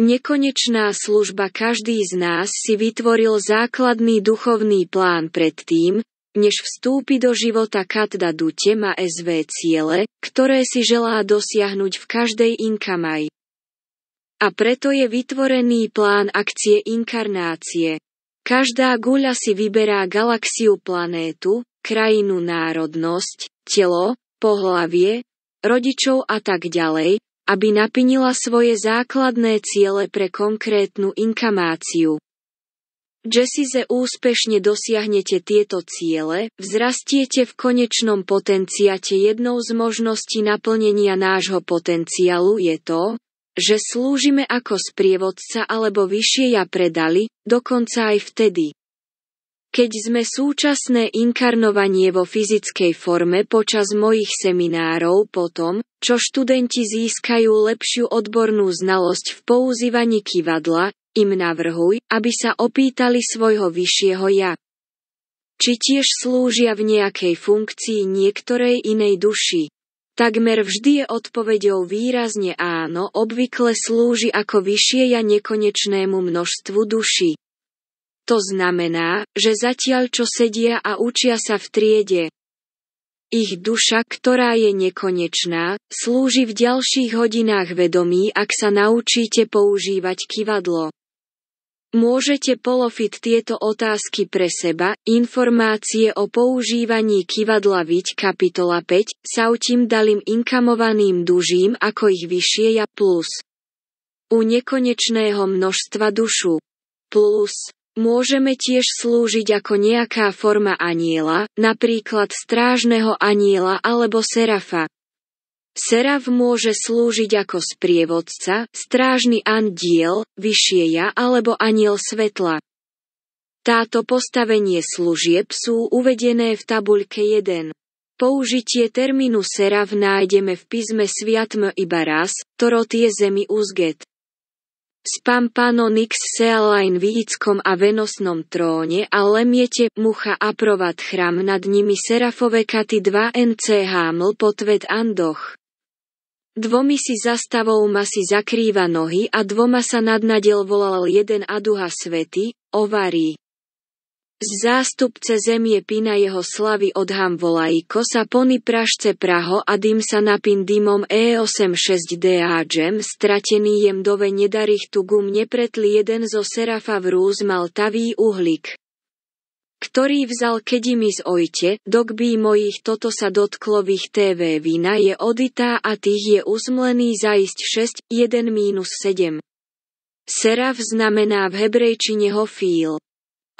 Nekonečná služba každý z nás si vytvoril základný duchovný plán pred tým, než vstúpi do života Katda Dute má SV ciele, ktoré si želá dosiahnuť v každej inkamaj. A preto je vytvorený plán akcie inkarnácie. Každá guľa si vyberá galaxiu planétu, krajinu národnosť, telo, pohlavie, rodičov a tak ďalej, aby napinila svoje základné ciele pre konkrétnu inkamáciu. Jessize úspešne dosiahnete tieto ciele, vzrastiete v konečnom potenciate jednou z možností naplnenia nášho potenciálu je to, že slúžime ako sprievodca alebo vyššie ja predali, dokonca aj vtedy, keď sme súčasné inkarnovanie vo fyzickej forme počas mojich seminárov potom, čo študenti získajú lepšiu odbornú znalosť v používaní kivadla, im navrhuj, aby sa opýtali svojho vyššieho ja. Či tiež slúžia v nejakej funkcii niektorej inej duši. Takmer vždy je odpovedou výrazne áno, obvykle slúži ako vyššie ja nekonečnému množstvu duši. To znamená, že zatiaľ čo sedia a učia sa v triede, ich duša, ktorá je nekonečná, slúži v ďalších hodinách vedomí, ak sa naučíte používať kivadlo. Môžete polofiť tieto otázky pre seba, informácie o používaní kivadla viť kapitola 5, sautim dalým inkamovaným dužím ako ich vyššie ja plus. U nekonečného množstva dušu. Plus. Môžeme tiež slúžiť ako nejaká forma aniela, napríklad strážneho aniela alebo serafa. Seraf môže slúžiť ako sprievodca, strážny andiel, vyššie ja alebo aniel svetla. Táto postavenie služieb sú uvedené v tabuľke 1. Použitie termínu seraf nájdeme v písme Sviatm iba raz, Torot je zemi uzget. Spampanonix sealain výckom a venosnom tróne a lemiete mucha aprovat chram nad nimi serafove katy 2 NCH ml potvet andoch. Dvomi si zastavou ma si zakrýva nohy a dvoma sa nadnadel volal jeden aduha svety, ovarí. Z Zástupce zemie Pina jeho slavy odham volají sa pony prašce Praho a dym sa napin dymom E86DA džem stratený jem dove nedarých tugum nepretli jeden zo serafa v rúz mal tavý uhlik. Ktorý vzal kedimi z ojte, by mojich toto sa dotklových TV vina je oditá a tých je uzmlený zaist 6, 1 7. Seraf znamená v hebrejčine hofíl.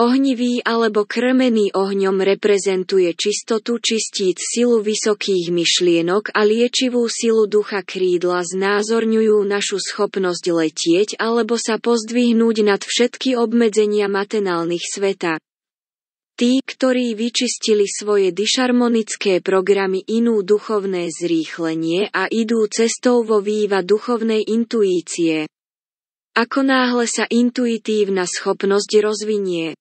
Ohnivý alebo krmený ohňom reprezentuje čistotu čistíc silu vysokých myšlienok a liečivú silu ducha krídla znázorňujú našu schopnosť letieť alebo sa pozdvihnúť nad všetky obmedzenia matenálnych sveta. Tí, ktorí vyčistili svoje dišarmonické programy inú duchovné zrýchlenie a idú cestou vo výva duchovnej intuície. Ako náhle sa intuitívna schopnosť rozvinie,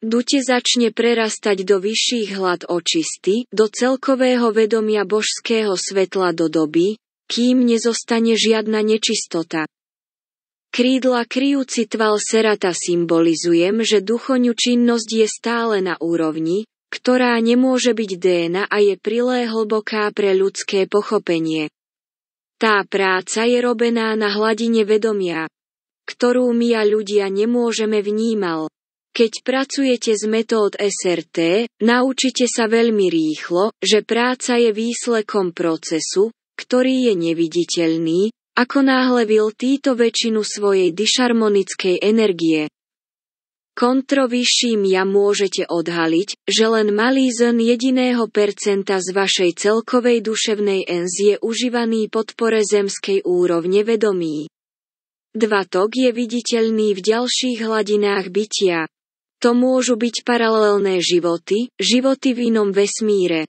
Dute začne prerastať do vyšších hlad očisty, do celkového vedomia božského svetla do doby, kým nezostane žiadna nečistota. Krídla kryjúci tval serata symbolizujem, že duchoňu činnosť je stále na úrovni, ktorá nemôže byť déna a je prilé hlboká pre ľudské pochopenie. Tá práca je robená na hladine vedomia, ktorú my a ľudia nemôžeme vnímať. Keď pracujete z metód SRT, naučite sa veľmi rýchlo, že práca je výslekom procesu, ktorý je neviditeľný, ako náhle vil týto väčšinu svojej dišarmonickej energie. Kontrovyšším ja môžete odhaliť, že len malý zn jediného percenta z vašej celkovej duševnej enz je užívaný podpore zemskej úrovne vedomí. Dvatok je viditeľný v ďalších hladinách bytia, to môžu byť paralelné životy, životy v inom vesmíre.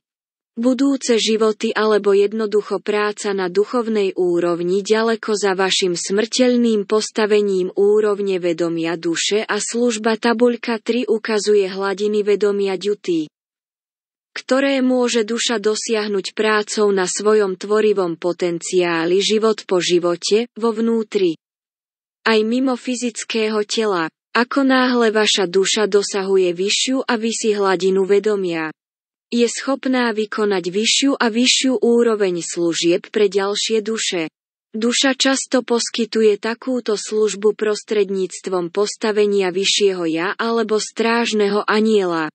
Budúce životy alebo jednoducho práca na duchovnej úrovni ďaleko za vašim smrteľným postavením úrovne vedomia duše a služba tabuľka 3 ukazuje hladiny vedomia ďutý ktoré môže duša dosiahnuť prácou na svojom tvorivom potenciáli život po živote, vo vnútri. Aj mimo fyzického tela. Ako náhle vaša duša dosahuje vyššiu a vysi hladinu vedomia, je schopná vykonať vyššiu a vyššiu úroveň služieb pre ďalšie duše. Duša často poskytuje takúto službu prostredníctvom postavenia vyššieho ja alebo strážneho aniela,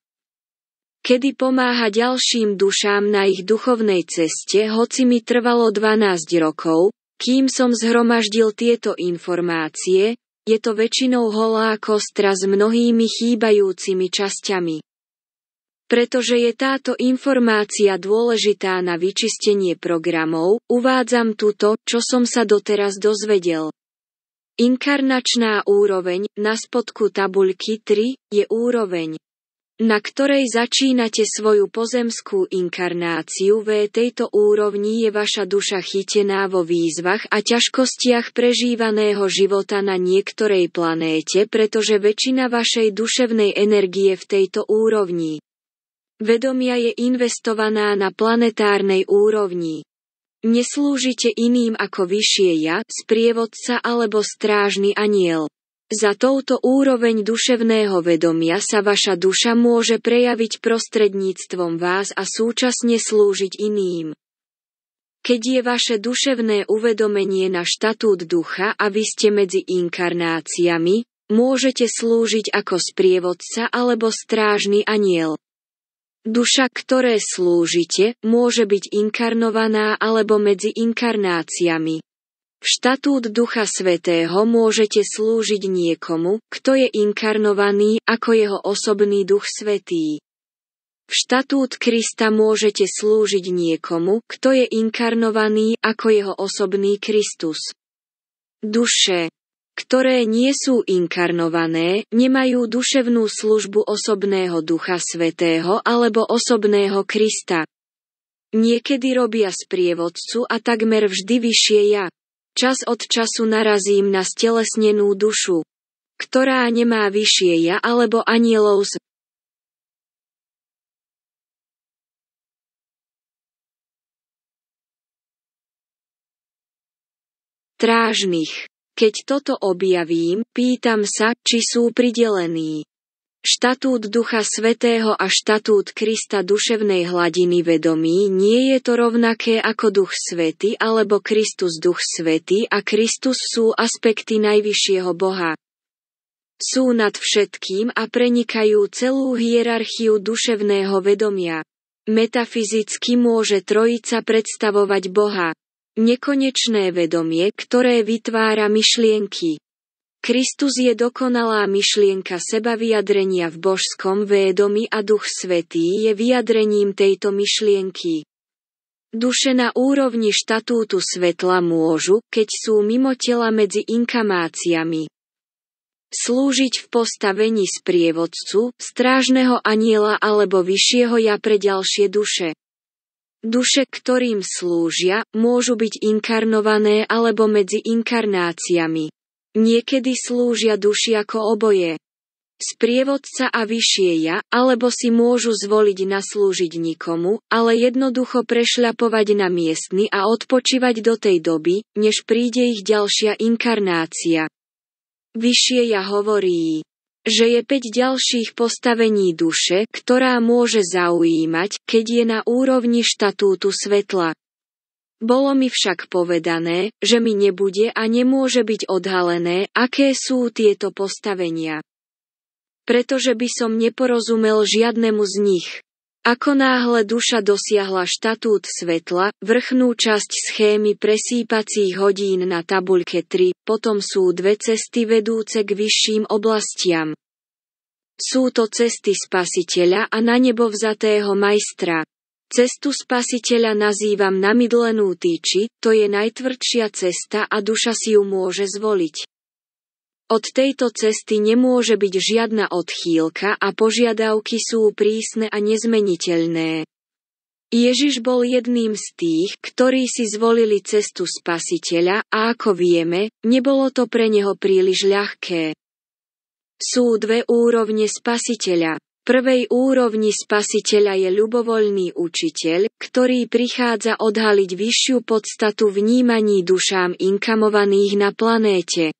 kedy pomáha ďalším dušám na ich duchovnej ceste, hoci mi trvalo 12 rokov, kým som zhromaždil tieto informácie, je to väčšinou holá kostra s mnohými chýbajúcimi časťami. Pretože je táto informácia dôležitá na vyčistenie programov, uvádzam túto, čo som sa doteraz dozvedel. Inkarnačná úroveň, na spodku tabuľky 3, je úroveň na ktorej začínate svoju pozemskú inkarnáciu v tejto úrovni je vaša duša chytená vo výzvach a ťažkostiach prežívaného života na niektorej planéte, pretože väčšina vašej duševnej energie v tejto úrovni vedomia je investovaná na planetárnej úrovni. Neslúžite iným ako vyššie ja, sprievodca alebo strážny aniel. Za touto úroveň duševného vedomia sa vaša duša môže prejaviť prostredníctvom vás a súčasne slúžiť iným. Keď je vaše duševné uvedomenie na štatút ducha a vy ste medzi inkarnáciami, môžete slúžiť ako sprievodca alebo strážny aniel. Duša, ktoré slúžite, môže byť inkarnovaná alebo medzi inkarnáciami. Štatút Ducha Svetého môžete slúžiť niekomu, kto je inkarnovaný ako jeho osobný Duch Svetý. V štatút Krista môžete slúžiť niekomu, kto je inkarnovaný ako jeho osobný Kristus. Duše, ktoré nie sú inkarnované, nemajú duševnú službu osobného Ducha Svetého alebo osobného Krista. Niekedy robia sprievodcu a takmer vždy vyššie ja. Čas od času narazím na stelesnenú dušu, ktorá nemá vyššie ja alebo anielov z... Trážnych. Keď toto objavím, pýtam sa, či sú pridelení. Štatút Ducha Svetého a štatút Krista duševnej hladiny vedomí nie je to rovnaké ako Duch Svety alebo Kristus Duch Svetý a Kristus sú aspekty najvyššieho Boha. Sú nad všetkým a prenikajú celú hierarchiu duševného vedomia. Metafyzicky môže Trojica predstavovať Boha. Nekonečné vedomie, ktoré vytvára myšlienky. Kristus je dokonalá myšlienka seba vyjadrenia v božskom vedomi a Duch Svetý je vyjadrením tejto myšlienky. Duše na úrovni štatútu svetla môžu, keď sú mimo tela medzi inkamáciami, slúžiť v postavení sprievodcu, strážneho aniela alebo vyššieho ja pre ďalšie duše. Duše, ktorým slúžia, môžu byť inkarnované alebo medzi inkarnáciami. Niekedy slúžia duši ako oboje. Sprievodca a vyššie ja, alebo si môžu zvoliť naslúžiť nikomu, ale jednoducho prešľapovať na miestny a odpočívať do tej doby, než príde ich ďalšia inkarnácia. Vyššie ja hovorí, že je 5 ďalších postavení duše, ktorá môže zaujímať, keď je na úrovni štatútu svetla. Bolo mi však povedané, že mi nebude a nemôže byť odhalené, aké sú tieto postavenia. Pretože by som neporozumel žiadnemu z nich. Ako náhle duša dosiahla štatút svetla, vrchnú časť schémy presýpacích hodín na tabuľke 3, potom sú dve cesty vedúce k vyšším oblastiam. Sú to cesty spasiteľa a na nebo vzatého majstra. Cestu spasiteľa nazývam namidlenú týči, to je najtvrdšia cesta a duša si ju môže zvoliť. Od tejto cesty nemôže byť žiadna odchýlka a požiadavky sú prísne a nezmeniteľné. Ježiš bol jedným z tých, ktorí si zvolili cestu spasiteľa a ako vieme, nebolo to pre neho príliš ľahké. Sú dve úrovne spasiteľa prvej úrovni spasiteľa je ľubovoľný učiteľ, ktorý prichádza odhaliť vyššiu podstatu vnímaní dušám inkamovaných na planéte.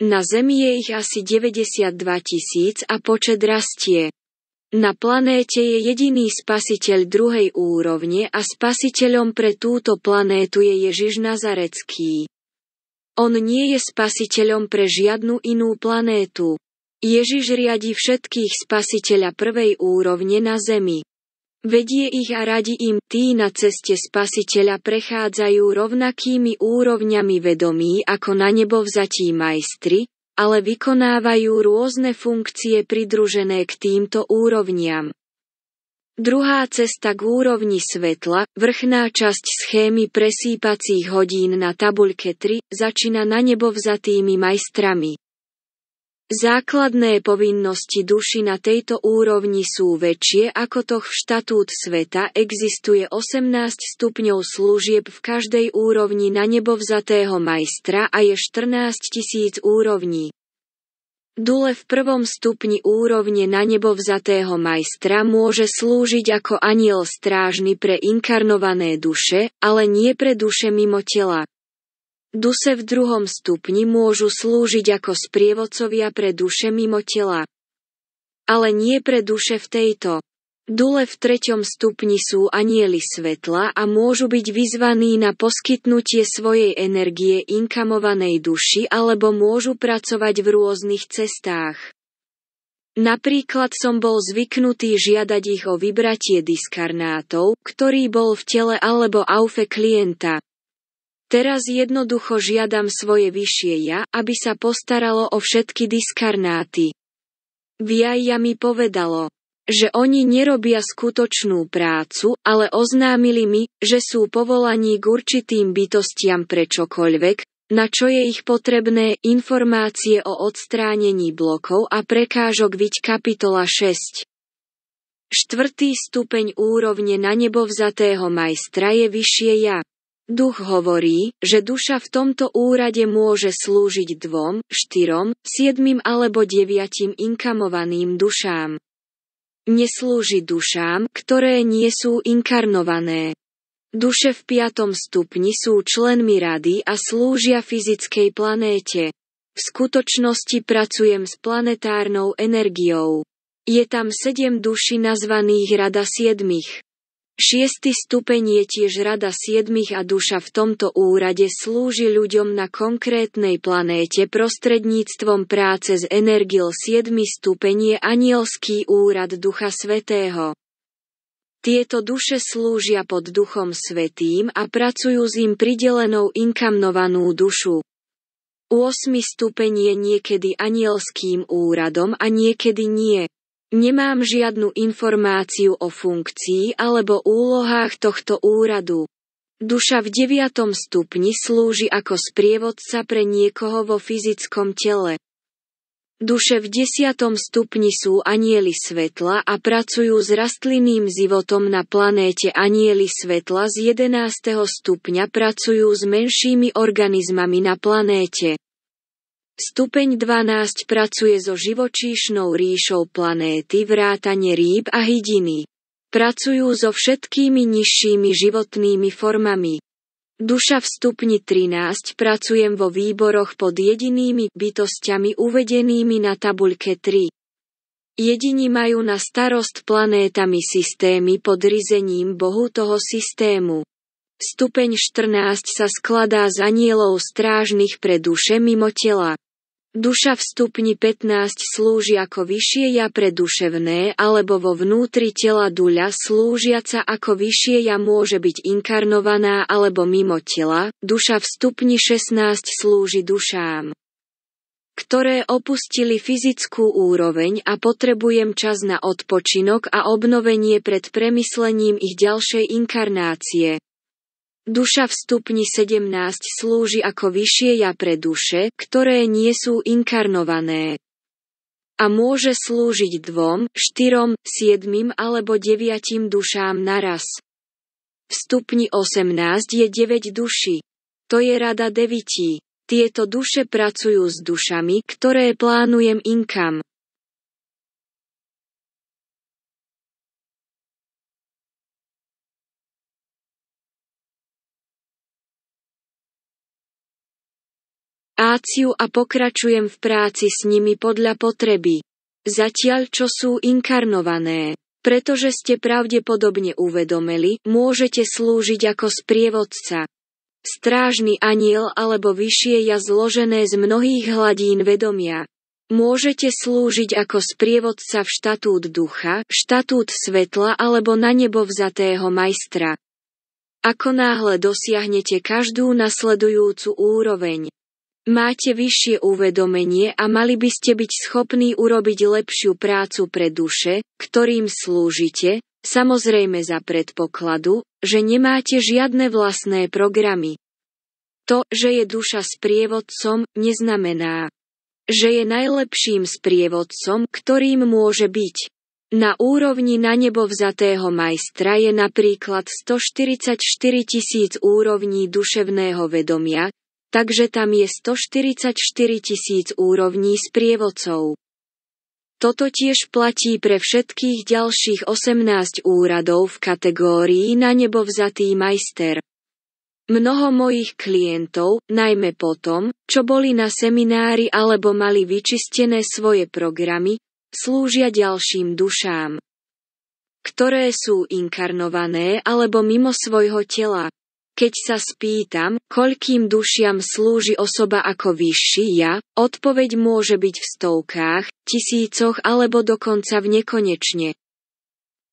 Na Zemi je ich asi 92 tisíc a počet rastie. Na planéte je jediný spasiteľ druhej úrovne a spasiteľom pre túto planétu je Ježiš Nazarecký. On nie je spasiteľom pre žiadnu inú planétu. Ježiš riadi všetkých spasiteľa prvej úrovne na zemi. Vedie ich a radi im tí na ceste spasiteľa prechádzajú rovnakými úrovňami vedomí ako na nebo vzatí majstri, ale vykonávajú rôzne funkcie pridružené k týmto úrovniam. Druhá cesta k úrovni svetla, vrchná časť schémy presýpacích hodín na tabuľke 3, začína na nebo vzatými majstrami. Základné povinnosti duši na tejto úrovni sú väčšie ako toch v štatút sveta existuje 18 stupňov služieb v každej úrovni na nebovzatého majstra a je 14 tisíc úrovní. Dule v prvom stupni úrovne na nebovzatého majstra môže slúžiť ako aniel strážny pre inkarnované duše, ale nie pre duše mimo tela. Duše v druhom stupni môžu slúžiť ako sprievodcovia pre duše mimo tela. Ale nie pre duše v tejto. Dule v treťom stupni sú anieli svetla a môžu byť vyzvaní na poskytnutie svojej energie inkamovanej duši alebo môžu pracovať v rôznych cestách. Napríklad som bol zvyknutý žiadať ich o vybratie diskarnátov, ktorý bol v tele alebo aufe klienta. Teraz jednoducho žiadam svoje vyššie ja, aby sa postaralo o všetky diskarnáty. Viaja mi povedalo, že oni nerobia skutočnú prácu, ale oznámili mi, že sú povolaní k určitým bytostiam pre čokoľvek, na čo je ich potrebné informácie o odstránení blokov a prekážok viť kapitola 6. Štvrtý stupeň úrovne na nebovzatého majstra je vyššie ja. Duch hovorí, že duša v tomto úrade môže slúžiť dvom, štyrom, siedmým alebo deviatim inkamovaným dušám. Neslúži dušám, ktoré nie sú inkarnované. Duše v piatom stupni sú členmi rady a slúžia fyzickej planéte. V skutočnosti pracujem s planetárnou energiou. Je tam sedem duší nazvaných Rada siedmich. Šiestý stupeň je tiež rada siedmých a duša v tomto úrade slúži ľuďom na konkrétnej planéte prostredníctvom práce s energil siedmy stupeň je anielský úrad Ducha Svetého. Tieto duše slúžia pod Duchom Svetým a pracujú s im pridelenou inkamnovanú dušu. 8. stupeň je niekedy anielským úradom a niekedy nie. Nemám žiadnu informáciu o funkcii alebo úlohách tohto úradu. Duša v deviatom stupni slúži ako sprievodca pre niekoho vo fyzickom tele. Duše v desiatom stupni sú anieli svetla a pracujú s rastlinným životom na planéte anieli svetla z jedenásteho stupňa pracujú s menšími organizmami na planéte. Stupeň 12 pracuje so živočíšnou ríšou planéty vrátane rýb a hydiny. Pracujú so všetkými nižšími životnými formami. Duša v stupni 13 pracujem vo výboroch pod jedinými bytostiami uvedenými na tabuľke 3. Jedini majú na starost planétami systémy pod rizením bohu toho systému. Stupeň 14 sa skladá z anielov strážnych pre duše mimo tela. Duša v stupni 15 slúži ako vyššie ja pre duševné alebo vo vnútri tela duľa slúžiaca ako vyššie ja môže byť inkarnovaná alebo mimo tela, duša v stupni 16 slúži dušám, ktoré opustili fyzickú úroveň a potrebujem čas na odpočinok a obnovenie pred premyslením ich ďalšej inkarnácie. Duša v stupni 17 slúži ako vyššie ja pre duše, ktoré nie sú inkarnované. A môže slúžiť dvom, štyrom, siedmým alebo deviatim dušám naraz. V stupni 18 je 9 duší. To je rada devití. Tieto duše pracujú s dušami, ktoré plánujem inkam. Áciu a pokračujem v práci s nimi podľa potreby. Zatiaľ čo sú inkarnované. Pretože ste pravdepodobne uvedomili, môžete slúžiť ako sprievodca. Strážny aniel alebo vyššie ja zložené z mnohých hladín vedomia. Môžete slúžiť ako sprievodca v štatút ducha, štatút svetla alebo na nebo vzatého majstra. Ako náhle dosiahnete každú nasledujúcu úroveň, Máte vyššie uvedomenie a mali by ste byť schopní urobiť lepšiu prácu pre duše, ktorým slúžite, samozrejme za predpokladu, že nemáte žiadne vlastné programy. To, že je duša sprievodcom, neznamená, že je najlepším sprievodcom, ktorým môže byť. Na úrovni na nebo vzatého majstra je napríklad 144 tisíc úrovní duševného vedomia, takže tam je 144 tisíc úrovní s prievodcov. Toto tiež platí pre všetkých ďalších 18 úradov v kategórii na nebo vzatý majster. Mnoho mojich klientov, najmä potom, čo boli na seminári alebo mali vyčistené svoje programy, slúžia ďalším dušám, ktoré sú inkarnované alebo mimo svojho tela. Keď sa spýtam, koľkým dušiam slúži osoba ako vyšší ja, odpoveď môže byť v stovkách, tisícoch alebo dokonca v nekonečne.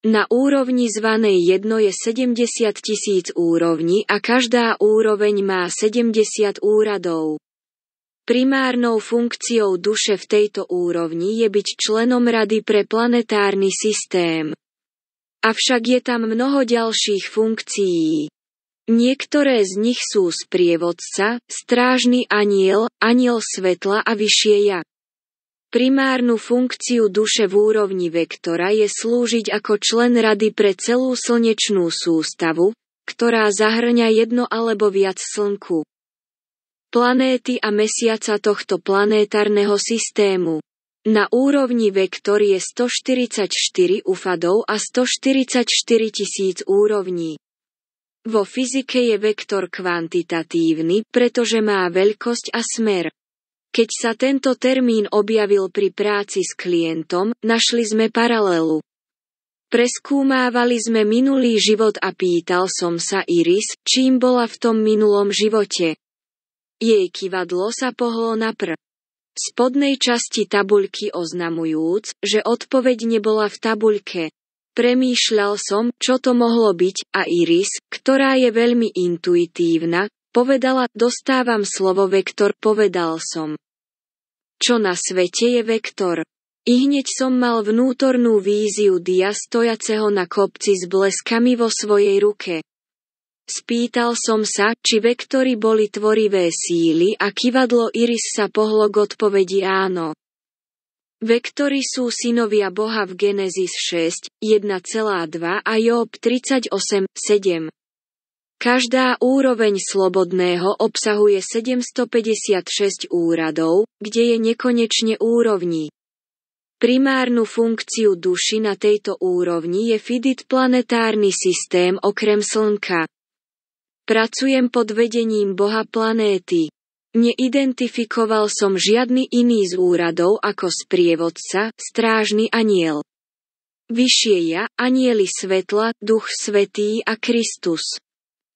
Na úrovni zvanej jedno je 70 tisíc úrovní a každá úroveň má 70 úradov. Primárnou funkciou duše v tejto úrovni je byť členom Rady pre planetárny systém. Avšak je tam mnoho ďalších funkcií. Niektoré z nich sú sprievodca, strážny aniel, aniel svetla a vyššie ja. Primárnu funkciu duše v úrovni vektora je slúžiť ako člen rady pre celú slnečnú sústavu, ktorá zahrňa jedno alebo viac slnku. Planéty a mesiaca tohto planétarného systému. Na úrovni vektor je 144 ufadov a 144 tisíc úrovní. Vo fyzike je vektor kvantitatívny, pretože má veľkosť a smer. Keď sa tento termín objavil pri práci s klientom, našli sme paralelu. Preskúmávali sme minulý život a pýtal som sa Iris, čím bola v tom minulom živote. Jej kivadlo sa pohlo na pr. spodnej časti tabuľky oznamujúc, že odpoveď nebola v tabuľke. Premýšľal som, čo to mohlo byť, a Iris, ktorá je veľmi intuitívna, povedala, dostávam slovo vektor, povedal som. Čo na svete je vektor? I hneď som mal vnútornú víziu dia stojaceho na kopci s bleskami vo svojej ruke. Spýtal som sa, či vektory boli tvorivé síly a kivadlo Iris sa pohlo k odpovedi áno. Vektory sú synovia Boha v Genesis 6, 1,2 a Job 38, 7. Každá úroveň slobodného obsahuje 756 úradov, kde je nekonečne úrovní. Primárnu funkciu duši na tejto úrovni je fidit planetárny systém okrem Slnka. Pracujem pod vedením Boha planéty. Neidentifikoval som žiadny iný z úradov ako sprievodca, strážny aniel. Vyššie ja, anieli svetla, duch svetý a Kristus.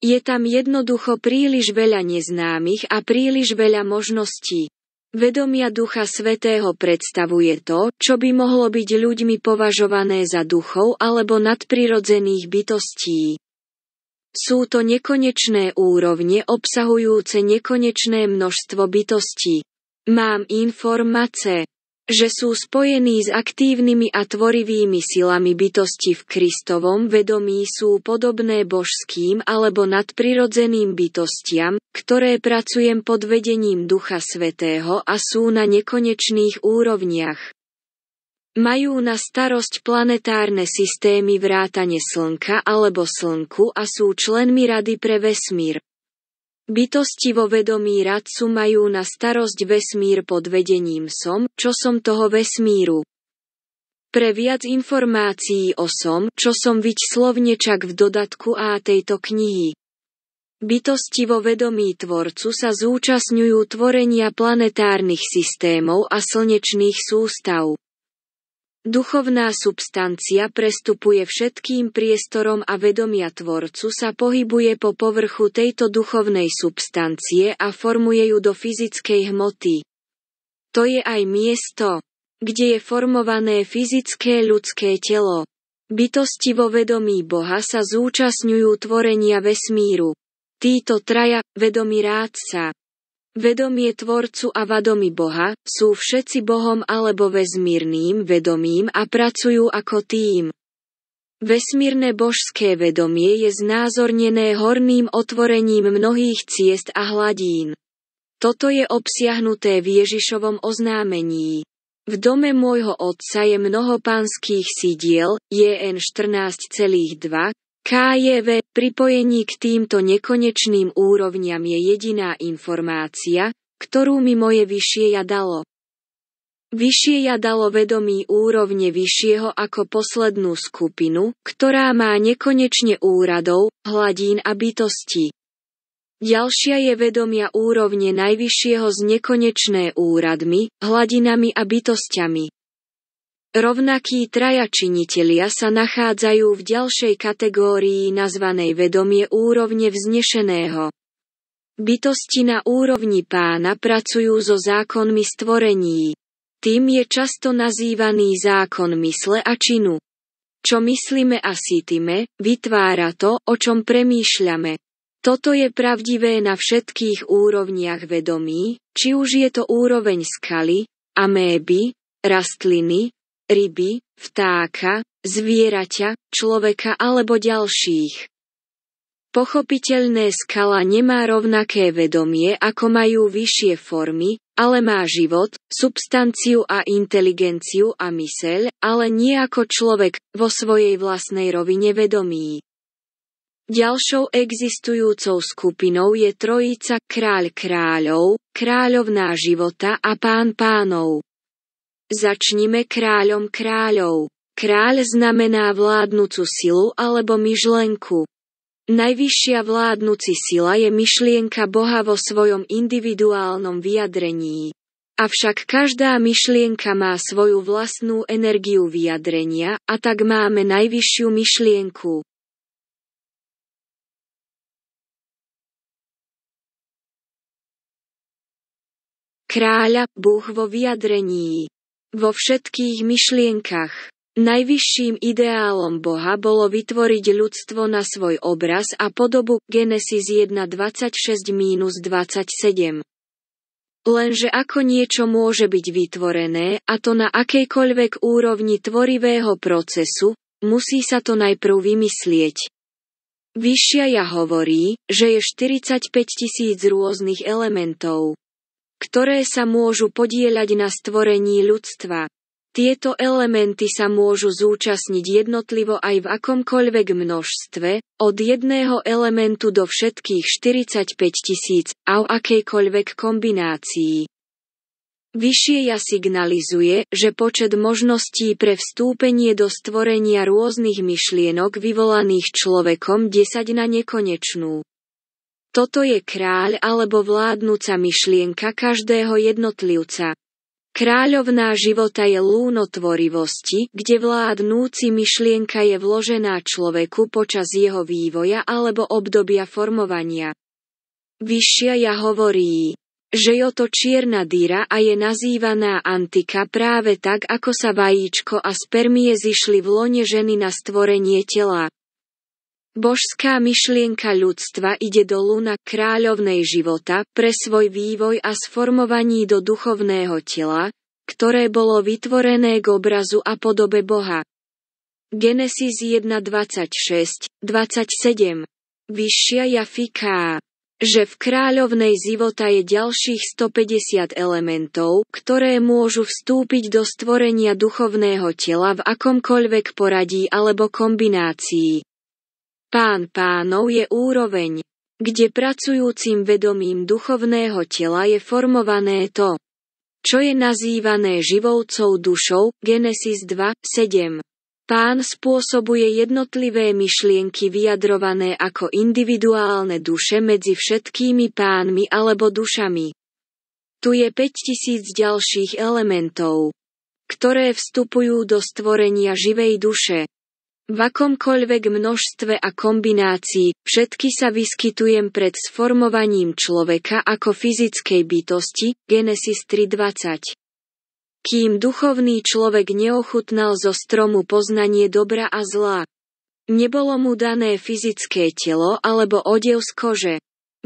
Je tam jednoducho príliš veľa neznámych a príliš veľa možností. Vedomia Ducha Svetého predstavuje to, čo by mohlo byť ľuďmi považované za duchov alebo nadprirodzených bytostí. Sú to nekonečné úrovne obsahujúce nekonečné množstvo bytostí. Mám informace, že sú spojení s aktívnymi a tvorivými silami bytosti v Kristovom vedomí sú podobné božským alebo nadprirodzeným bytostiam, ktoré pracujem pod vedením Ducha Svetého a sú na nekonečných úrovniach. Majú na starosť planetárne systémy vrátane Slnka alebo Slnku a sú členmi Rady pre vesmír. Bytosti vo vedomí radcu majú na starosť vesmír pod vedením som, čo som toho vesmíru. Pre viac informácií o som, čo som viť slovne čak v dodatku A tejto knihy. Bytosti vo vedomí tvorcu sa zúčastňujú tvorenia planetárnych systémov a slnečných sústav. Duchovná substancia prestupuje všetkým priestorom a vedomia tvorcu sa pohybuje po povrchu tejto duchovnej substancie a formuje ju do fyzickej hmoty. To je aj miesto, kde je formované fyzické ľudské telo. Bytosti vo vedomí Boha sa zúčastňujú tvorenia vesmíru. Títo traja, vedomí rádca, Vedomie tvorcu a vadomi Boha, sú všetci Bohom alebo vesmírným vedomím a pracujú ako tým. Vesmírne božské vedomie je znázornené horným otvorením mnohých ciest a hladín. Toto je obsiahnuté v Ježišovom oznámení. V dome môjho otca je mnoho pánských sídiel, JN 14,2, KJV pripojení k týmto nekonečným úrovniam je jediná informácia, ktorú mi moje vyššie ja dalo. Vyššie ja dalo vedomí úrovne vyššieho ako poslednú skupinu, ktorá má nekonečne úradov, hladín a bytostí. Ďalšia je vedomia úrovne najvyššieho s nekonečné úradmi, hladinami a bytostiami. Rovnakí traja činitelia sa nachádzajú v ďalšej kategórii nazvanej vedomie úrovne vznešeného. Bytosti na úrovni pána pracujú so zákonmi stvorení. Tým je často nazývaný zákon mysle a činu. Čo myslíme a cítime, vytvára to, o čom premýšľame. Toto je pravdivé na všetkých úrovniach vedomí, či už je to úroveň skaly, améby, rastliny, ryby, vtáka, zvieraťa, človeka alebo ďalších. Pochopiteľné skala nemá rovnaké vedomie ako majú vyššie formy, ale má život, substanciu a inteligenciu a myseľ, ale nie ako človek, vo svojej vlastnej rovine vedomí. Ďalšou existujúcou skupinou je trojica kráľ kráľov, kráľovná života a pán pánov. Začnime kráľom kráľov. Kráľ znamená vládnucu silu alebo myšlenku. Najvyššia vládnuci sila je myšlienka Boha vo svojom individuálnom vyjadrení. Avšak každá myšlienka má svoju vlastnú energiu vyjadrenia, a tak máme najvyššiu myšlienku. Kráľa, Búh vo vyjadrení vo všetkých myšlienkach. Najvyšším ideálom Boha bolo vytvoriť ľudstvo na svoj obraz a podobu Genesis 1.26-27. Lenže ako niečo môže byť vytvorené, a to na akejkoľvek úrovni tvorivého procesu, musí sa to najprv vymyslieť. Vyššia ja hovorí, že je 45 tisíc rôznych elementov ktoré sa môžu podieľať na stvorení ľudstva. Tieto elementy sa môžu zúčastniť jednotlivo aj v akomkoľvek množstve, od jedného elementu do všetkých 45 tisíc, a v akejkoľvek kombinácii. Vyššie ja signalizuje, že počet možností pre vstúpenie do stvorenia rôznych myšlienok vyvolaných človekom 10 na nekonečnú. Toto je kráľ alebo vládnúca myšlienka každého jednotlivca. Kráľovná života je lúnotvorivosti, kde vládnúci myšlienka je vložená človeku počas jeho vývoja alebo obdobia formovania. Vyššia ja hovorí, že je to čierna dyra a je nazývaná antika práve tak, ako sa vajíčko a spermie zišli v lone ženy na stvorenie tela. Božská myšlienka ľudstva ide do luna kráľovnej života pre svoj vývoj a sformovaní do duchovného tela, ktoré bolo vytvorené k obrazu a podobe Boha. Genesis 1.26, 27 Vyššia jafiká, že v kráľovnej života je ďalších 150 elementov, ktoré môžu vstúpiť do stvorenia duchovného tela v akomkoľvek poradí alebo kombinácii. Pán pánov je úroveň, kde pracujúcim vedomím duchovného tela je formované to, čo je nazývané živoucou dušou, Genesis 2, 7. Pán spôsobuje jednotlivé myšlienky vyjadrované ako individuálne duše medzi všetkými pánmi alebo dušami. Tu je 5000 ďalších elementov, ktoré vstupujú do stvorenia živej duše. V akomkoľvek množstve a kombinácii všetky sa vyskytujem pred sformovaním človeka ako fyzickej bytosti, Genesis 3.20. Kým duchovný človek neochutnal zo stromu poznanie dobra a zla, nebolo mu dané fyzické telo alebo odev z kože.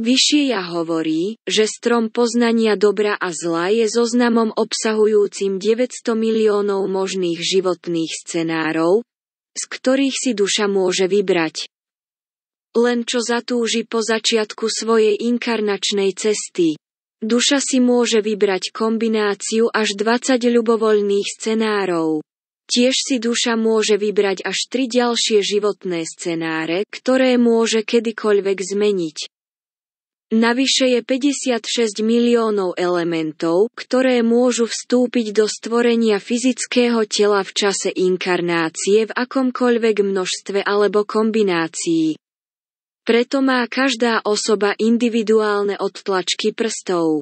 Vyššie ja hovorí, že strom poznania dobra a zla je zoznamom obsahujúcim 900 miliónov možných životných scenárov, z ktorých si duša môže vybrať. Len čo zatúži po začiatku svojej inkarnačnej cesty. Duša si môže vybrať kombináciu až 20 ľubovoľných scenárov. Tiež si duša môže vybrať až tri ďalšie životné scenáre, ktoré môže kedykoľvek zmeniť. Navyše je 56 miliónov elementov, ktoré môžu vstúpiť do stvorenia fyzického tela v čase inkarnácie v akomkoľvek množstve alebo kombinácií. Preto má každá osoba individuálne odtlačky prstov.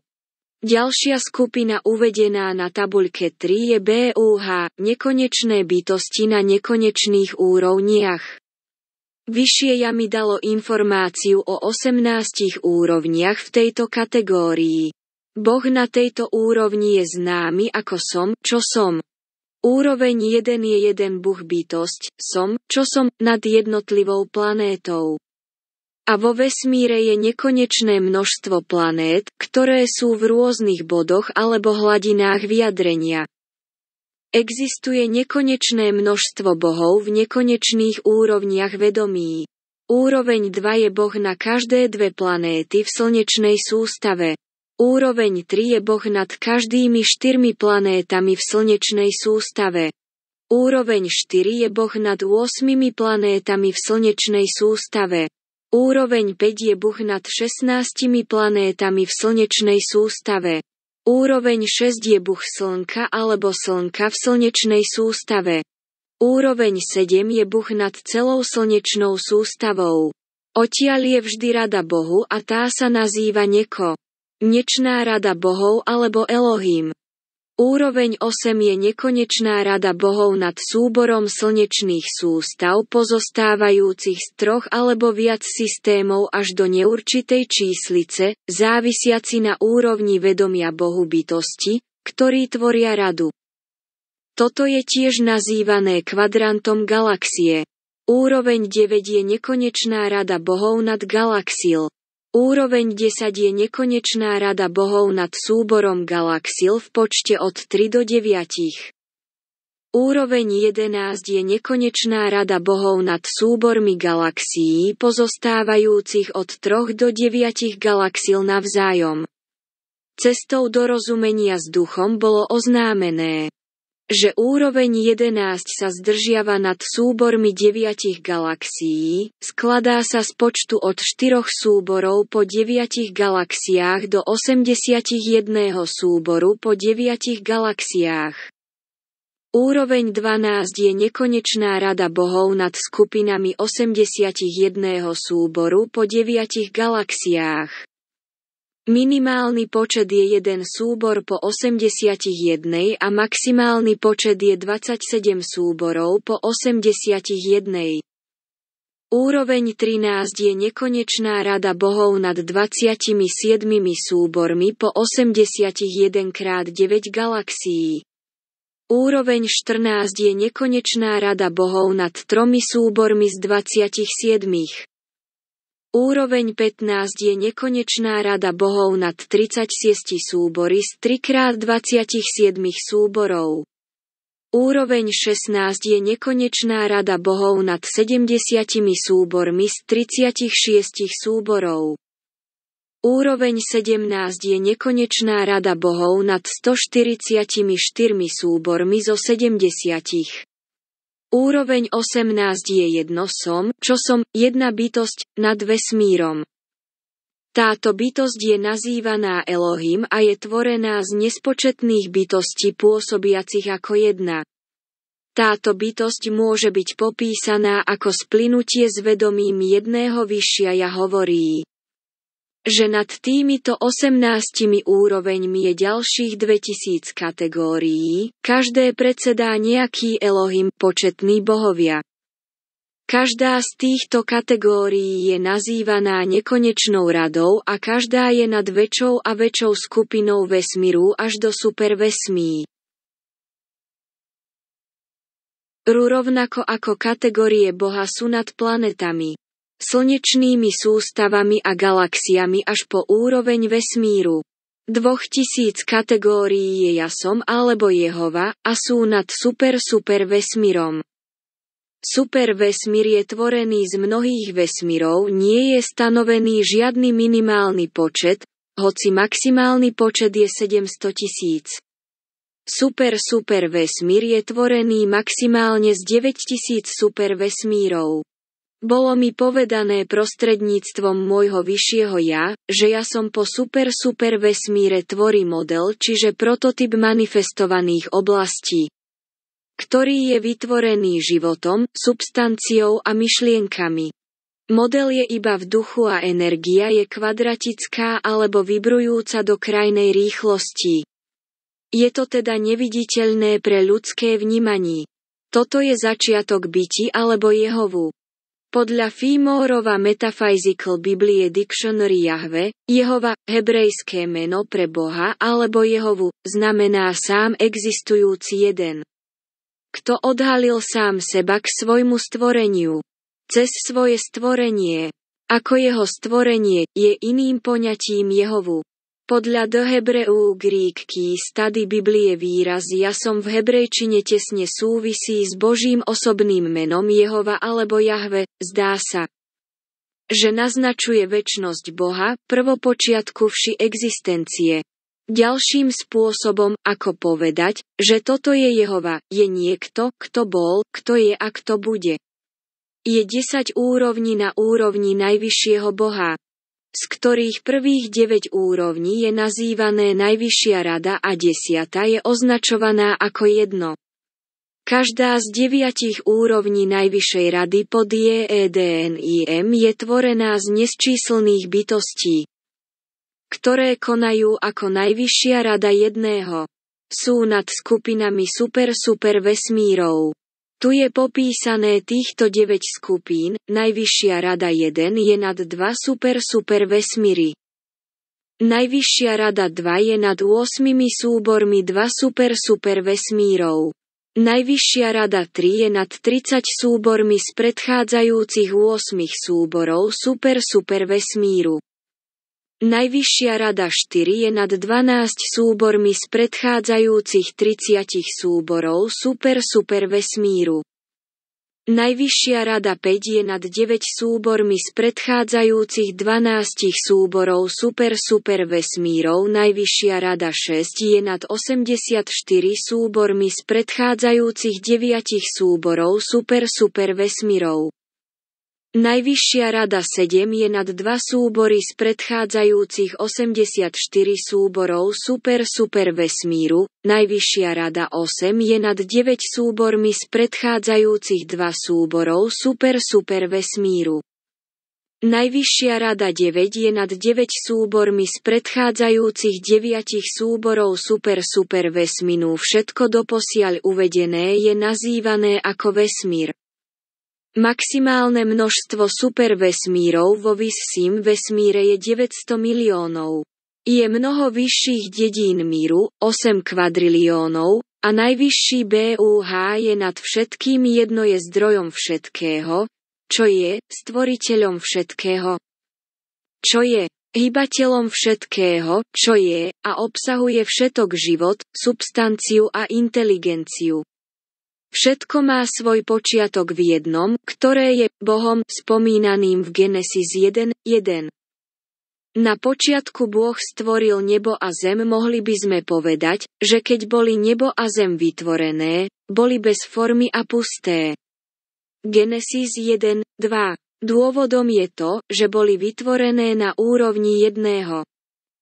Ďalšia skupina uvedená na tabuľke 3 je BUH, nekonečné bytosti na nekonečných úrovniach. Vyššie ja mi dalo informáciu o 18 úrovniach v tejto kategórii. Boh na tejto úrovni je známy ako som, čo som. Úroveň 1 je jeden Boh bytosť, som, čo som, nad jednotlivou planétou. A vo vesmíre je nekonečné množstvo planét, ktoré sú v rôznych bodoch alebo hladinách vyjadrenia. Existuje nekonečné množstvo bohov v nekonečných úrovniach vedomí. Úroveň 2 je boh na každé dve planéty v slnečnej sústave. Úroveň 3 je boh nad každými štyrmi planétami v slnečnej sústave. Úroveň 4 je boh nad 8 planétami v slnečnej sústave. Úroveň 5 je boh nad 16 planétami v slnečnej sústave. Úroveň 6 je buch Slnka alebo Slnka v slnečnej sústave. Úroveň 7 je buch nad celou slnečnou sústavou. Odtiaľ je vždy rada Bohu a tá sa nazýva Neko. Nečná rada Bohov alebo Elohim. Úroveň 8 je nekonečná rada bohov nad súborom slnečných sústav pozostávajúcich z troch alebo viac systémov až do neurčitej číslice, závisiaci na úrovni vedomia bohu bytosti, ktorí tvoria radu. Toto je tiež nazývané kvadrantom galaxie. Úroveň 9 je nekonečná rada bohov nad galaxiou. Úroveň 10 je nekonečná rada bohov nad súborom galaxil v počte od 3 do 9. Úroveň 11 je nekonečná rada bohov nad súbormi galaxií pozostávajúcich od 3 do 9 galaxiel navzájom. Cestou do rozumenia s duchom bolo oznámené, že úroveň 11 sa zdržiava nad súbormi deviatich galaxií, skladá sa z počtu od štyroch súborov po deviatich galaxiách do 81 súboru po deviatich galaxiách. Úroveň 12 je nekonečná rada bohov nad skupinami 81 súboru po deviatich galaxiách. Minimálny počet je jeden súbor po 81 a maximálny počet je 27 súborov po 81. Úroveň 13 je nekonečná rada bohov nad 27 súbormi po 81 krát 9 galaxií. Úroveň 14 je nekonečná rada bohov nad tromi súbormi z 27. Úroveň 15 je nekonečná rada bohov nad 36 súbory z 3x27 súborov. Úroveň 16 je nekonečná rada bohov nad 70 súbormi z 36 súborov. Úroveň 17 je nekonečná rada bohov nad 144 súbormi zo 70. Úroveň 18 je jedno som, čo som, jedna bytosť, nad vesmírom. Táto bytosť je nazývaná Elohim a je tvorená z nespočetných bytostí pôsobiacich ako jedna. Táto bytosť môže byť popísaná ako splynutie s vedomím jedného vyššia ja hovorí že nad týmito 18 úroveňmi je ďalších 2000 kategórií, každé predsedá nejaký Elohim početný bohovia. Každá z týchto kategórií je nazývaná nekonečnou radou a každá je nad väčšou a väčšou skupinou vesmíru až do supervesmí. Rú rovnako ako kategórie Boha sú nad planetami slnečnými sústavami a galaxiami až po úroveň vesmíru. Dvoch tisíc kategórií je jasom alebo Jehova a sú nad super super vesmírom. Super vesmír je tvorený z mnohých vesmírov, nie je stanovený žiadny minimálny počet, hoci maximálny počet je 700 tisíc. Super super vesmír je tvorený maximálne z 9000 super vesmírov. Bolo mi povedané prostredníctvom môjho vyššieho ja, že ja som po super super vesmíre tvorí model, čiže prototyp manifestovaných oblastí, ktorý je vytvorený životom, substanciou a myšlienkami. Model je iba v duchu a energia je kvadratická alebo vibrujúca do krajnej rýchlosti. Je to teda neviditeľné pre ľudské vnímanie. Toto je začiatok byti alebo jehovu. Podľa Fimorova Metaphysical Biblie Dictionary Jahve, Jehova, hebrejské meno pre Boha alebo Jehovu, znamená sám existujúci jeden. Kto odhalil sám seba k svojmu stvoreniu? Cez svoje stvorenie. Ako jeho stvorenie, je iným poňatím Jehovu. Podľa The Hebrew Greek Key Study Biblie výraz ja som v hebrejčine tesne súvisí s Božím osobným menom Jehova alebo Jahve, zdá sa, že naznačuje väčnosť Boha, prvopočiatku vši existencie. Ďalším spôsobom, ako povedať, že toto je Jehova, je niekto, kto bol, kto je a kto bude. Je 10 úrovní na úrovni najvyššieho Boha, z ktorých prvých 9 úrovní je nazývané Najvyššia rada a desiata je označovaná ako jedno. Každá z deviatich úrovní Najvyššej rady pod JEDNIM je tvorená z nesčíslných bytostí, ktoré konajú ako Najvyššia rada jedného. Sú nad skupinami super-super vesmírov. Tu je popísané týchto 9 skupín, najvyššia rada 1 je nad 2 super super vesmíry. Najvyššia rada 2 je nad 8 súbormi 2 super super vesmírov. Najvyššia rada 3 je nad 30 súbormi z predchádzajúcich 8 súborov super super vesmíru. Najvyššia rada 4 je nad 12 súbormi z predchádzajúcich 30 súborov super super vesmíru. Najvyššia rada 5 je nad 9 súbormi z predchádzajúcich 12 súborov super super vesmírov. Najvyššia rada 6 je nad 84 súbormi z predchádzajúcich 9 súborov super super vesmírov. Najvyššia rada 7 je nad dva súbory z predchádzajúcich 84 súborov Super Super vesmíru, Najvyššia rada 8 je nad 9 súbormi z predchádzajúcich dva súborov Super Super vesmíru. Najvyššia rada 9 je nad 9 súbormi z predchádzajúcich 9 súborov Super Super vesmínu. Všetko doposiaľ uvedené je nazývané ako vesmír. Maximálne množstvo supervesmírov vo Vysim vesmíre je 900 miliónov. Je mnoho vyšších dedín míru, 8 kvadriliónov, a najvyšší BUH je nad všetkým jedno je zdrojom všetkého, čo je stvoriteľom všetkého, čo je hýbateľom všetkého, čo je a obsahuje všetok život, substanciu a inteligenciu. Všetko má svoj počiatok v jednom, ktoré je Bohom spomínaným v Genesis 1.1. Na počiatku Boh stvoril nebo a zem mohli by sme povedať, že keď boli nebo a zem vytvorené, boli bez formy a pusté. Genesis 1.2 Dôvodom je to, že boli vytvorené na úrovni jedného.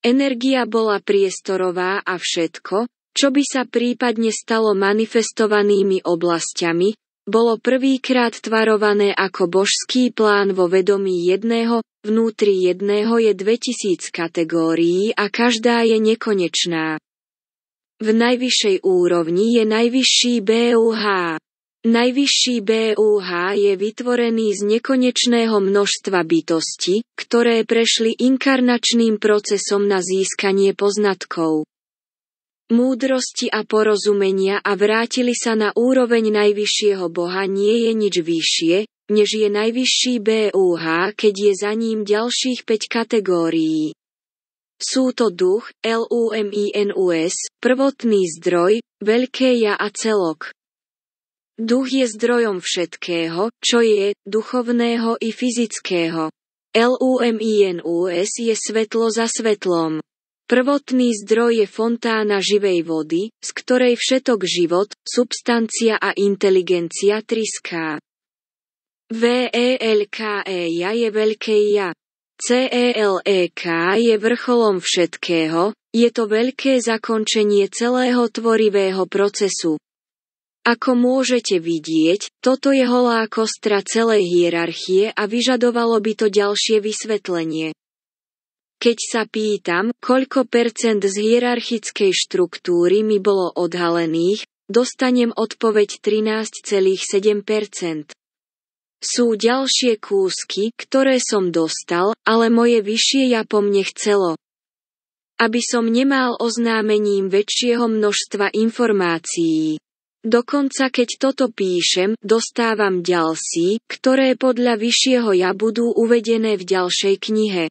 Energia bola priestorová a všetko, čo by sa prípadne stalo manifestovanými oblastiami, bolo prvýkrát tvarované ako božský plán vo vedomí jedného, vnútri jedného je 2000 kategórií a každá je nekonečná. V najvyššej úrovni je najvyšší BUH. Najvyšší BUH je vytvorený z nekonečného množstva bytosti, ktoré prešli inkarnačným procesom na získanie poznatkov múdrosti a porozumenia a vrátili sa na úroveň najvyššieho Boha nie je nič vyššie, než je najvyšší BUH, keď je za ním ďalších 5 kategórií. Sú to duch, LUMINUS, prvotný zdroj, veľké ja a celok. Duch je zdrojom všetkého, čo je, duchovného i fyzického. LUMINUS je svetlo za svetlom. Prvotný zdroj je fontána živej vody, z ktorej všetok život, substancia a inteligencia triská. VELKE e ja je veľké ja. CELEK je vrcholom všetkého, je to veľké zakončenie celého tvorivého procesu. Ako môžete vidieť, toto je holá kostra celej hierarchie a vyžadovalo by to ďalšie vysvetlenie. Keď sa pýtam, koľko percent z hierarchickej štruktúry mi bolo odhalených, dostanem odpoveď 13,7%. Sú ďalšie kúsky, ktoré som dostal, ale moje vyššie ja po mne chcelo. Aby som nemal oznámením väčšieho množstva informácií. Dokonca keď toto píšem, dostávam ďalší, ktoré podľa vyššieho ja budú uvedené v ďalšej knihe.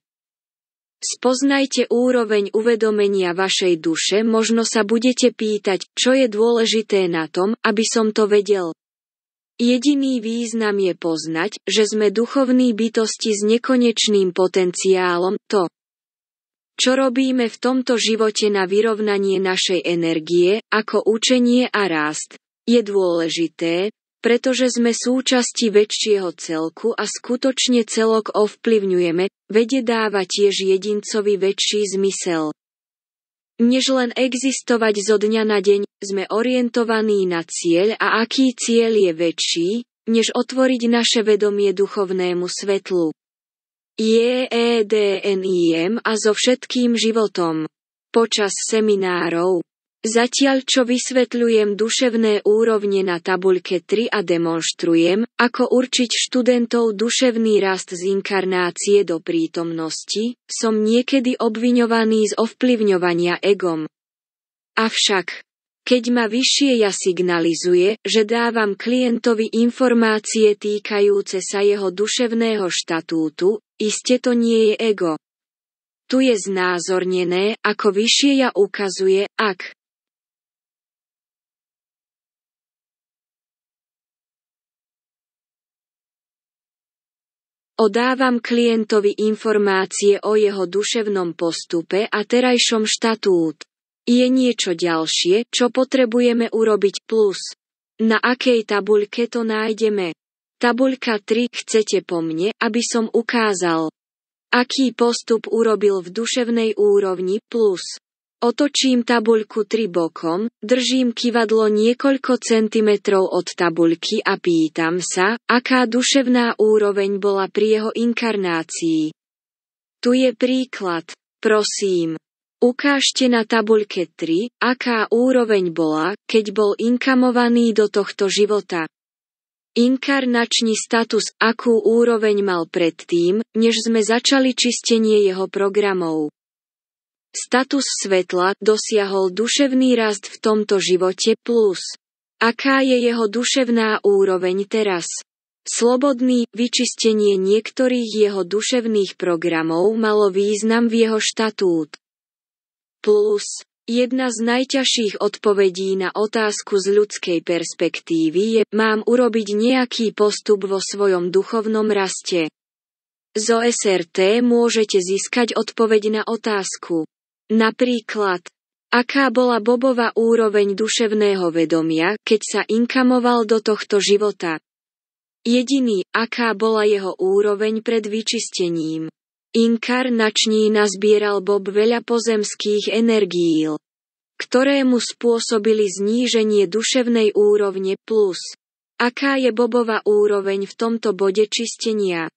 Spoznajte úroveň uvedomenia vašej duše, možno sa budete pýtať, čo je dôležité na tom, aby som to vedel. Jediný význam je poznať, že sme duchovní bytosti s nekonečným potenciálom, to, čo robíme v tomto živote na vyrovnanie našej energie, ako učenie a rast, je dôležité, pretože sme súčasti väčšieho celku a skutočne celok ovplyvňujeme, vede dáva tiež jedincovi väčší zmysel. Než len existovať zo dňa na deň, sme orientovaní na cieľ a aký cieľ je väčší, než otvoriť naše vedomie duchovnému svetlu. Je EDNIM a so všetkým životom. Počas seminárov Zatiaľ čo vysvetľujem duševné úrovne na tabuľke 3 a demonstrujem, ako určiť študentov duševný rast z inkarnácie do prítomnosti, som niekedy obviňovaný z ovplyvňovania egom. Avšak, keď ma vyššie ja signalizuje, že dávam klientovi informácie týkajúce sa jeho duševného štatútu, iste to nie je ego. Tu je znázornené, ako vyššie ja ukazuje, ak Odávam klientovi informácie o jeho duševnom postupe a terajšom štatút. Je niečo ďalšie, čo potrebujeme urobiť plus. Na akej tabuľke to nájdeme? Tabuľka 3 chcete po mne, aby som ukázal. Aký postup urobil v duševnej úrovni plus. Otočím tabuľku tri bokom, držím kivadlo niekoľko centimetrov od tabuľky a pýtam sa, aká duševná úroveň bola pri jeho inkarnácii. Tu je príklad. Prosím. Ukážte na tabuľke 3, aká úroveň bola, keď bol inkamovaný do tohto života. Inkarnačný status, akú úroveň mal predtým, než sme začali čistenie jeho programov. Status svetla dosiahol duševný rast v tomto živote plus. Aká je jeho duševná úroveň teraz? Slobodný vyčistenie niektorých jeho duševných programov malo význam v jeho štatút. Plus. Jedna z najťažších odpovedí na otázku z ľudskej perspektívy je, mám urobiť nejaký postup vo svojom duchovnom raste. Z OSRT môžete získať odpoveď na otázku. Napríklad, aká bola Bobova úroveň duševného vedomia, keď sa inkamoval do tohto života. Jediný, aká bola jeho úroveň pred vyčistením. Inkarnačný nazbieral Bob veľa pozemských energií, ktoré mu spôsobili zníženie duševnej úrovne plus. Aká je Bobova úroveň v tomto bode čistenia?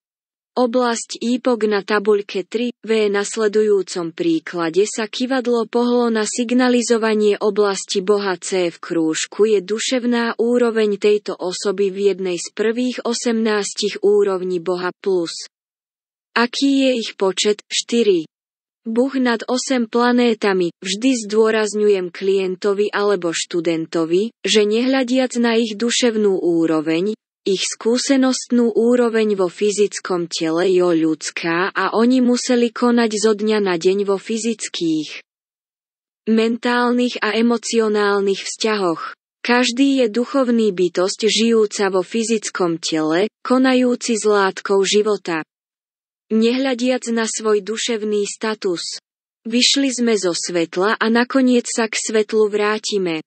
Oblasť IPOG na tabuľke 3 v nasledujúcom príklade sa kivadlo pohlo na signalizovanie oblasti Boha C v krúžku je duševná úroveň tejto osoby v jednej z prvých 18 úrovní Boha plus. Aký je ich počet? 4. Boh nad 8 planétami, vždy zdôrazňujem klientovi alebo študentovi, že nehľadiac na ich duševnú úroveň, ich skúsenostnú úroveň vo fyzickom tele je ľudská a oni museli konať zo dňa na deň vo fyzických, mentálnych a emocionálnych vzťahoch. Každý je duchovný bytosť žijúca vo fyzickom tele, konajúci z látkou života. Nehľadiac na svoj duševný status. Vyšli sme zo svetla a nakoniec sa k svetlu vrátime.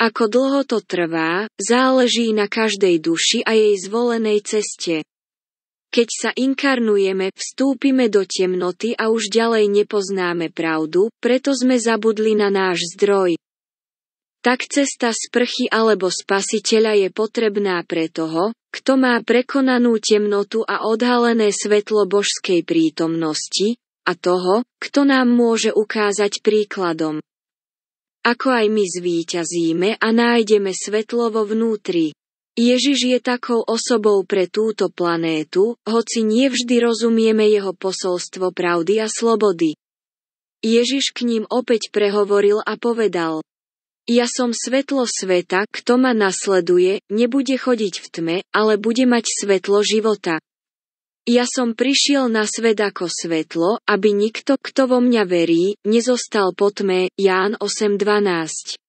Ako dlho to trvá, záleží na každej duši a jej zvolenej ceste. Keď sa inkarnujeme, vstúpime do temnoty a už ďalej nepoznáme pravdu, preto sme zabudli na náš zdroj. Tak cesta sprchy alebo spasiteľa je potrebná pre toho, kto má prekonanú temnotu a odhalené svetlo božskej prítomnosti, a toho, kto nám môže ukázať príkladom ako aj my zvíťazíme a nájdeme svetlo vo vnútri. Ježiš je takou osobou pre túto planétu, hoci nevždy rozumieme jeho posolstvo pravdy a slobody. Ježiš k ním opäť prehovoril a povedal. Ja som svetlo sveta, kto ma nasleduje, nebude chodiť v tme, ale bude mať svetlo života. Ja som prišiel na svet ako svetlo, aby nikto, kto vo mňa verí, nezostal po tme, Ján 8.12.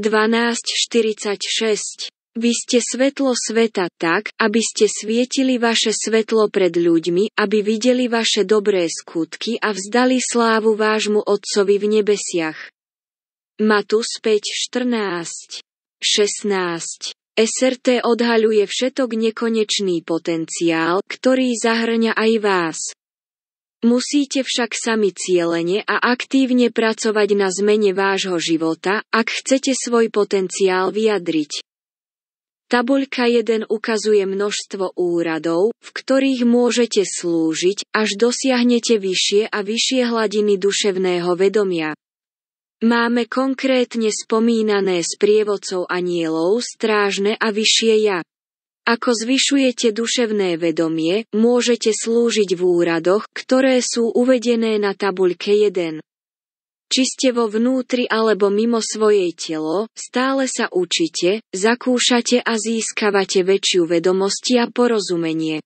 12.46. Vy ste svetlo sveta tak, aby ste svietili vaše svetlo pred ľuďmi, aby videli vaše dobré skutky a vzdali slávu vášmu Otcovi v nebesiach. Matúš 5.14. 16. SRT odhaľuje všetok nekonečný potenciál, ktorý zahrňa aj vás. Musíte však sami cieľene a aktívne pracovať na zmene vášho života, ak chcete svoj potenciál vyjadriť. Tabuľka 1 ukazuje množstvo úradov, v ktorých môžete slúžiť, až dosiahnete vyššie a vyššie hladiny duševného vedomia. Máme konkrétne spomínané s prievodcov anielov strážne a vyššie ja. Ako zvyšujete duševné vedomie, môžete slúžiť v úradoch, ktoré sú uvedené na tabuľke 1. Či ste vo vnútri alebo mimo svoje telo, stále sa učite, zakúšate a získavate väčšiu vedomosti a porozumenie.